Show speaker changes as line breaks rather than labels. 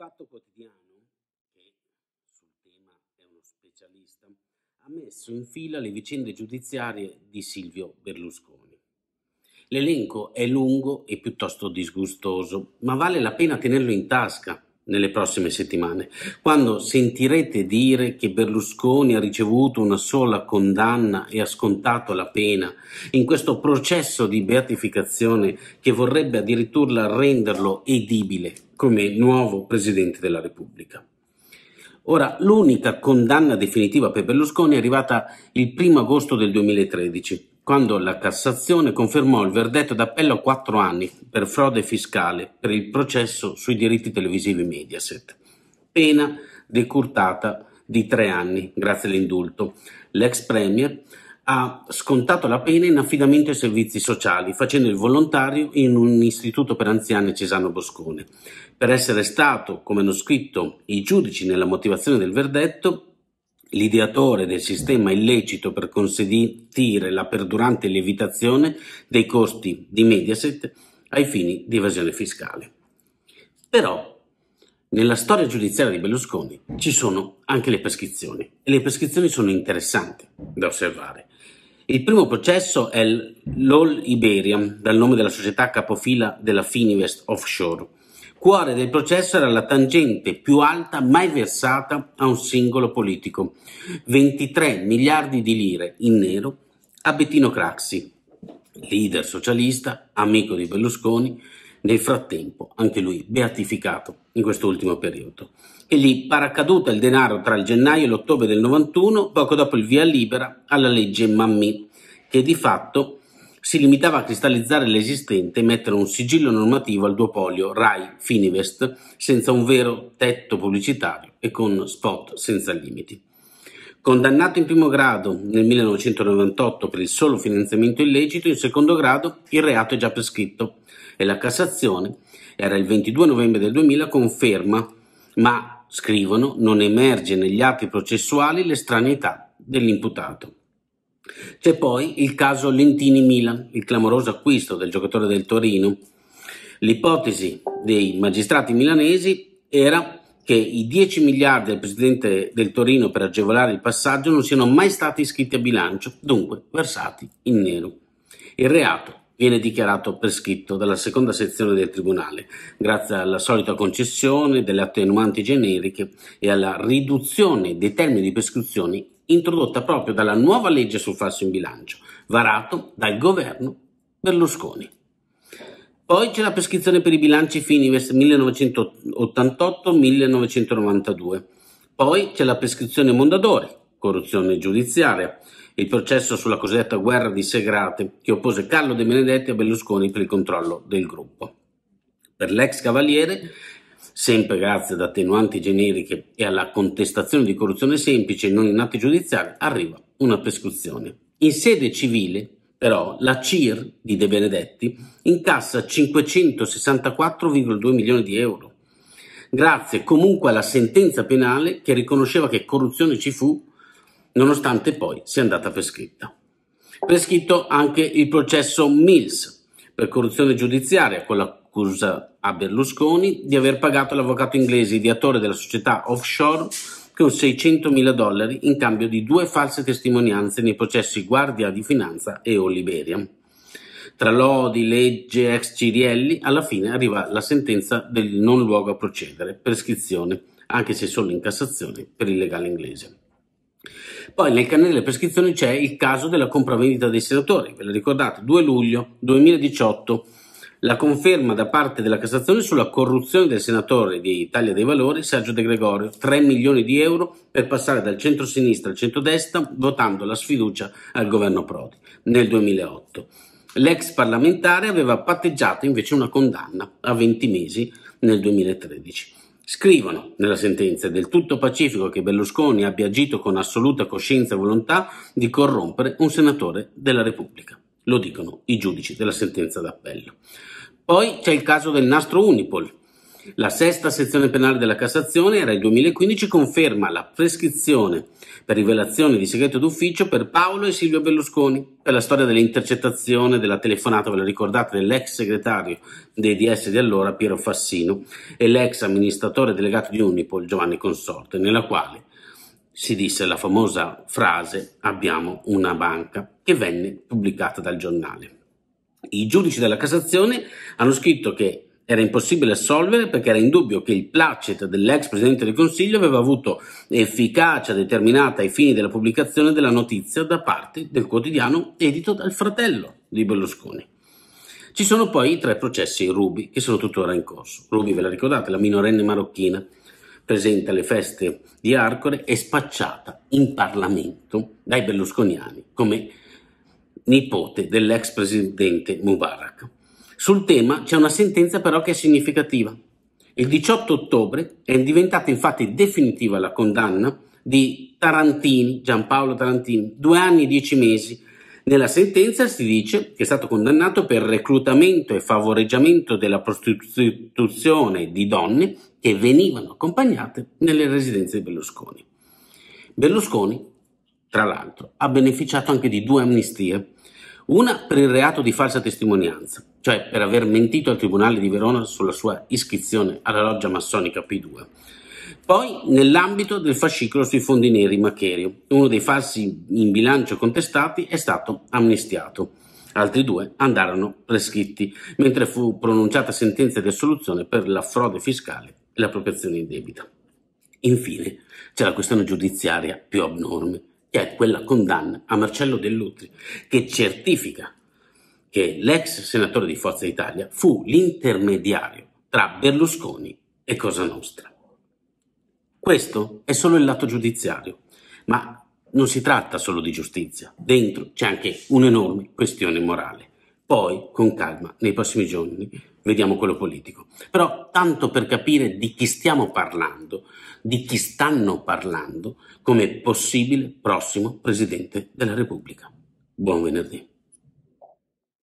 Fatto Quotidiano, che sul tema è uno specialista, ha messo in fila le vicende giudiziarie di Silvio Berlusconi. L'elenco è lungo e piuttosto disgustoso, ma vale la pena tenerlo in tasca nelle prossime settimane, quando sentirete dire che Berlusconi ha ricevuto una sola condanna e ha scontato la pena, in questo processo di beatificazione che vorrebbe addirittura renderlo edibile come nuovo Presidente della Repubblica. Ora, l'unica condanna definitiva per Berlusconi è arrivata il 1 agosto del 2013, quando la Cassazione confermò il verdetto d'appello a quattro anni per frode fiscale per il processo sui diritti televisivi Mediaset, pena decurtata di tre anni grazie all'indulto. L'ex Premier ha scontato la pena in affidamento ai servizi sociali, facendo il volontario in un istituto per anziani Cesano Boscone. Per essere stato, come hanno scritto i giudici nella motivazione del verdetto, l'ideatore del sistema illecito per consentire la perdurante lievitazione dei costi di Mediaset ai fini di evasione fiscale. Però nella storia giudiziaria di Berlusconi ci sono anche le prescrizioni e le prescrizioni sono interessanti da osservare. Il primo processo è l'All Iberian, dal nome della società capofila della Finivest Offshore, Cuore del processo era la tangente più alta mai versata a un singolo politico, 23 miliardi di lire in nero a Bettino Craxi, leader socialista, amico di Berlusconi, nel frattempo anche lui beatificato in quest'ultimo periodo. E lì paracaduta il denaro tra il gennaio e l'ottobre del 91, poco dopo il via libera alla legge Mammì, che di fatto si limitava a cristallizzare l'esistente e mettere un sigillo normativo al duopolio rai finivest senza un vero tetto pubblicitario e con spot senza limiti. Condannato in primo grado nel 1998 per il solo finanziamento illecito, in secondo grado il reato è già prescritto e la Cassazione, era il 22 novembre del 2000, conferma, ma, scrivono, non emerge negli atti processuali l'estraneità dell'imputato. C'è poi il caso Lentini-Milan, il clamoroso acquisto del giocatore del Torino. L'ipotesi dei magistrati milanesi era che i 10 miliardi del presidente del Torino per agevolare il passaggio non siano mai stati iscritti a bilancio, dunque versati in nero. Il reato viene dichiarato prescritto dalla seconda sezione del Tribunale, grazie alla solita concessione delle attenuanti generiche e alla riduzione dei termini di prescrizione introdotta proprio dalla nuova legge sul falso in bilancio, varato dal governo Berlusconi. Poi c'è la prescrizione per i bilanci Finivest 1988-1992. Poi c'è la prescrizione Mondadori, corruzione giudiziaria, il processo sulla cosiddetta guerra di Segrate che oppose Carlo De Benedetti a Berlusconi per il controllo del gruppo. Per l'ex cavaliere sempre grazie ad attenuanti generiche e alla contestazione di corruzione semplice non in atti giudiziari, arriva una prescrizione. In sede civile, però, la CIR di De Benedetti incassa 564,2 milioni di euro, grazie comunque alla sentenza penale che riconosceva che corruzione ci fu, nonostante poi sia andata prescritta. Prescritto anche il processo Mills per corruzione giudiziaria con l'accusa a Berlusconi di aver pagato l'avvocato inglese ideatore della società offshore con 600 mila dollari in cambio di due false testimonianze nei processi Guardia di Finanza e Oliberia. Tra lodi, legge, ex Cirielli, alla fine arriva la sentenza del non luogo a procedere, prescrizione, anche se solo in Cassazione, per il legale inglese. Poi nel canale delle prescrizioni c'è il caso della compravendita dei senatori, ve lo ricordate, 2 luglio 2018, la conferma da parte della Cassazione sulla corruzione del senatore di Italia dei Valori, Sergio De Gregorio, 3 milioni di euro per passare dal centro-sinistra al centro-destra votando la sfiducia al governo Prodi nel 2008. L'ex parlamentare aveva patteggiato invece una condanna a 20 mesi nel 2013. Scrivono nella sentenza è del tutto pacifico che Berlusconi abbia agito con assoluta coscienza e volontà di corrompere un senatore della Repubblica lo dicono i giudici della sentenza d'appello. Poi c'è il caso del nastro Unipol. La sesta sezione penale della Cassazione era il 2015 conferma la prescrizione per rivelazione di segreto d'ufficio per Paolo e Silvio Berlusconi per la storia dell'intercettazione della telefonata, ve la ricordate, dell'ex segretario dei DS di allora Piero Fassino e l'ex amministratore delegato di Unipol Giovanni Consorte, nella quale si disse la famosa frase abbiamo una banca che venne pubblicata dal giornale. I giudici della Cassazione hanno scritto che era impossibile assolvere perché era indubbio che il placet dell'ex Presidente del Consiglio aveva avuto efficacia determinata ai fini della pubblicazione della notizia da parte del quotidiano edito dal fratello di Berlusconi. Ci sono poi i tre processi Rubi che sono tuttora in corso. Rubi, ve la ricordate, la minorenne marocchina presente alle feste di Arcore e spacciata in Parlamento dai berlusconiani come nipote dell'ex presidente Mubarak. Sul tema c'è una sentenza però che è significativa. Il 18 ottobre è diventata infatti definitiva la condanna di Tarantini, Giampaolo Tarantini, due anni e dieci mesi. Nella sentenza si dice che è stato condannato per reclutamento e favoreggiamento della prostituzione di donne che venivano accompagnate nelle residenze di Berlusconi. Berlusconi tra l'altro, ha beneficiato anche di due amnistie. Una per il reato di falsa testimonianza, cioè per aver mentito al Tribunale di Verona sulla sua iscrizione alla loggia massonica P2. Poi nell'ambito del fascicolo sui fondi neri Macherio, uno dei falsi in bilancio contestati è stato amnistiato. Altri due andarono prescritti, mentre fu pronunciata sentenza di assoluzione per la frode fiscale e l'appropriazione in debita. Infine c'è la questione giudiziaria più abnorme, che è quella condanna a Marcello Dell'Utri, che certifica che l'ex senatore di Forza Italia fu l'intermediario tra Berlusconi e Cosa Nostra. Questo è solo il lato giudiziario, ma non si tratta solo di giustizia, dentro c'è anche un'enorme questione morale. Poi, con calma, nei prossimi giorni vediamo quello politico. Però, tanto per capire di chi stiamo parlando, di chi stanno parlando come possibile prossimo Presidente della Repubblica. Buon venerdì.